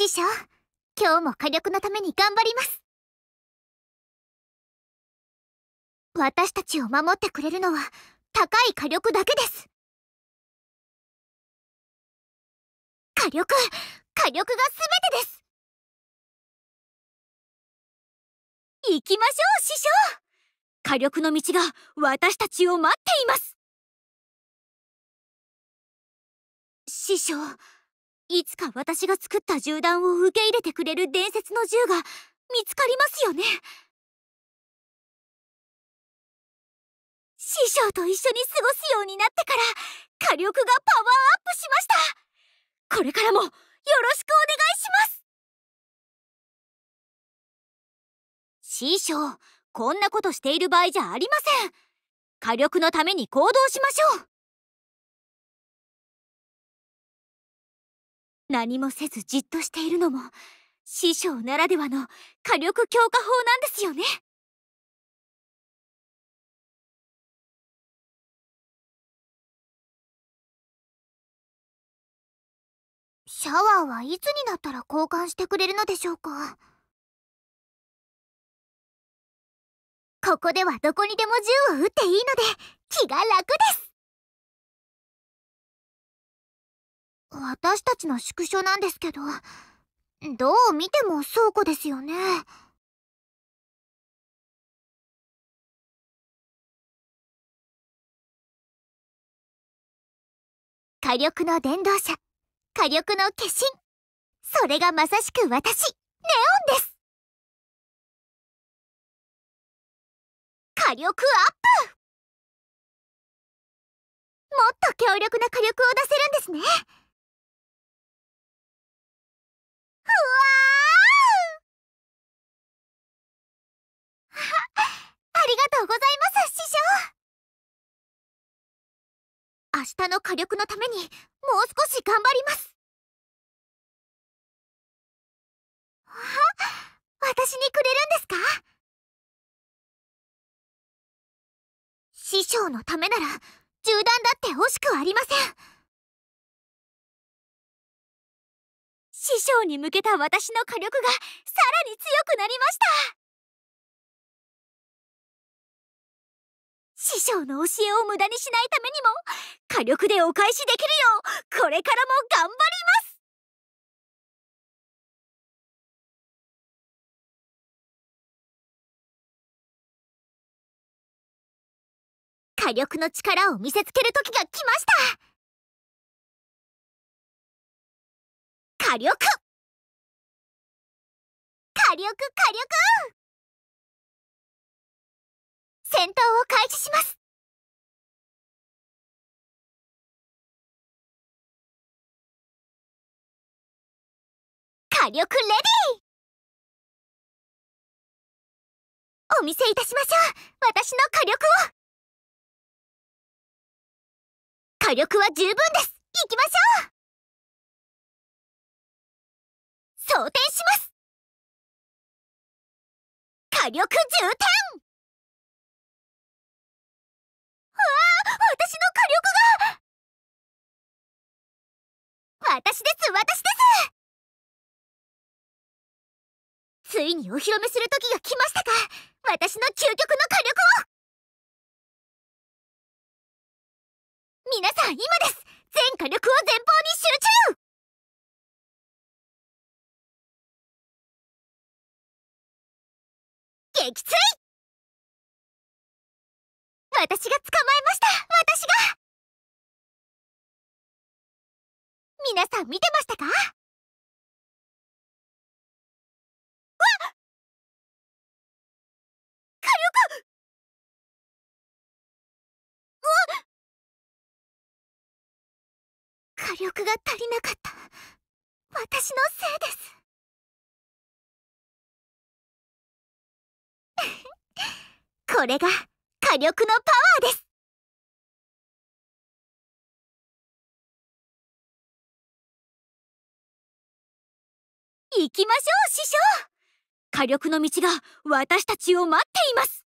師匠今日も火力のために頑張ります私たちを守ってくれるのは高い火力だけです火力火力が全てです行きましょう師匠火力の道が私たちを待っています師匠いつか私が作った銃弾を受け入れてくれる伝説の銃が見つかりますよね師匠と一緒に過ごすようになってから火力がパワーアップしましたこれからもよろしくお願いします師匠こんなことしている場合じゃありません火力のために行動しましょう何もせずじっとしているのも師匠ならではの火力強化法なんですよねシャワーはいつになったら交換してくれるのでしょうかここではどこにでも銃を撃っていいので気が楽です私たちの宿所なんですけど、どう見ても倉庫ですよね。火力の伝道者、火力の化身。それがまさしく私、ネオンです火力アップもっと強力な火力を出せるんですねございます師匠明日の火力のためにもう少し頑張りますあ私にくれるんですか師匠のためなら銃弾だって惜しくありません師匠に向けた私の火力がさらに強くなりました師匠の教えを無駄にしないためにも火力でお返しできるようこれからも頑張ります火力の力を見せつける時が来ました火力火力火力戦闘を開始します火力レディーお見せいたしましょう私の火力を火力は十分です行きましょう装填します火力充填私の火力が私です私ですついにお披露目する時が来ましたか私の究極の火力を皆さん今です全火力を前方に集中撃墜私が捕まえました私が皆さん見てましたかわっ火力火力が足りなかった私のせいです これが火力のパワーです行きましょう師匠火力の道が私たちを待っています